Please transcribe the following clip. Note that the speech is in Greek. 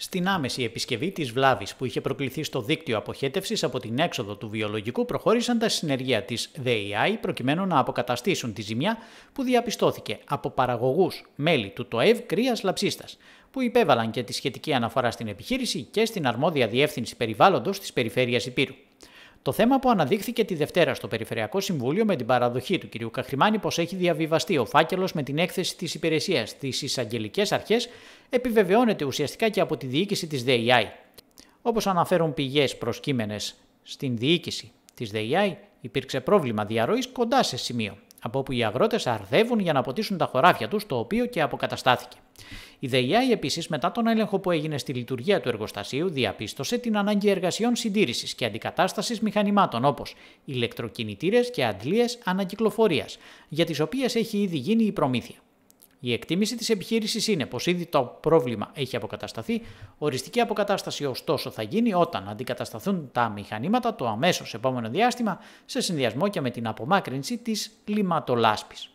Στην άμεση επισκευή της βλάβης που είχε προκληθεί στο δίκτυο αποχέτευσης από την έξοδο του βιολογικού, προχώρησαν τα συνεργεία της ΔΕΙΑΙ προκειμένου να αποκαταστήσουν τη ζημιά που διαπιστώθηκε από παραγωγούς μέλη του ΤΟΕΒ κρύας Λαψίστας, που υπέβαλαν και τη σχετική αναφορά στην επιχείρηση και στην αρμόδια διεύθυνση περιβάλλοντος της Περιφέρειας Υπήρου. Το θέμα που αναδείχθηκε τη Δευτέρα στο Περιφερειακό Συμβούλιο με την παραδοχή του κ. Καχρημάνη πως έχει διαβιβαστεί ο φάκελος με την έκθεση της υπηρεσίας στι εισαγγελικές αρχές επιβεβαιώνεται ουσιαστικά και από τη διοίκηση της ΔΕΙΑΗ. Όπως αναφέρουν πηγές προσκύμενες στην διοίκηση της ΔΕΙΑΗ, υπήρξε πρόβλημα διαρροής κοντά σε σημείο από όπου οι αγρότες αρδεύουν για να ποτίσουν τα χωράφια τους, το οποίο και αποκαταστάθηκε. Η ΔΕΙΑΗ επίσης, μετά τον έλεγχο που έγινε στη λειτουργία του εργοστασίου, διαπίστωσε την ανάγκη εργασιών συντήρησης και αντικατάστασης μηχανημάτων όπως ηλεκτροκινητήρες και αντλίες ανακυκλοφορίας, για τις οποίες έχει ήδη γίνει η προμήθεια. Η εκτίμηση της επιχείρησης είναι πως ήδη το πρόβλημα έχει αποκατασταθεί. Οριστική αποκατάσταση ωστόσο θα γίνει όταν αντικατασταθούν τα μηχανήματα το αμέσως επόμενο διάστημα σε συνδυασμό και με την απομάκρυνση της κλιματολάσπη.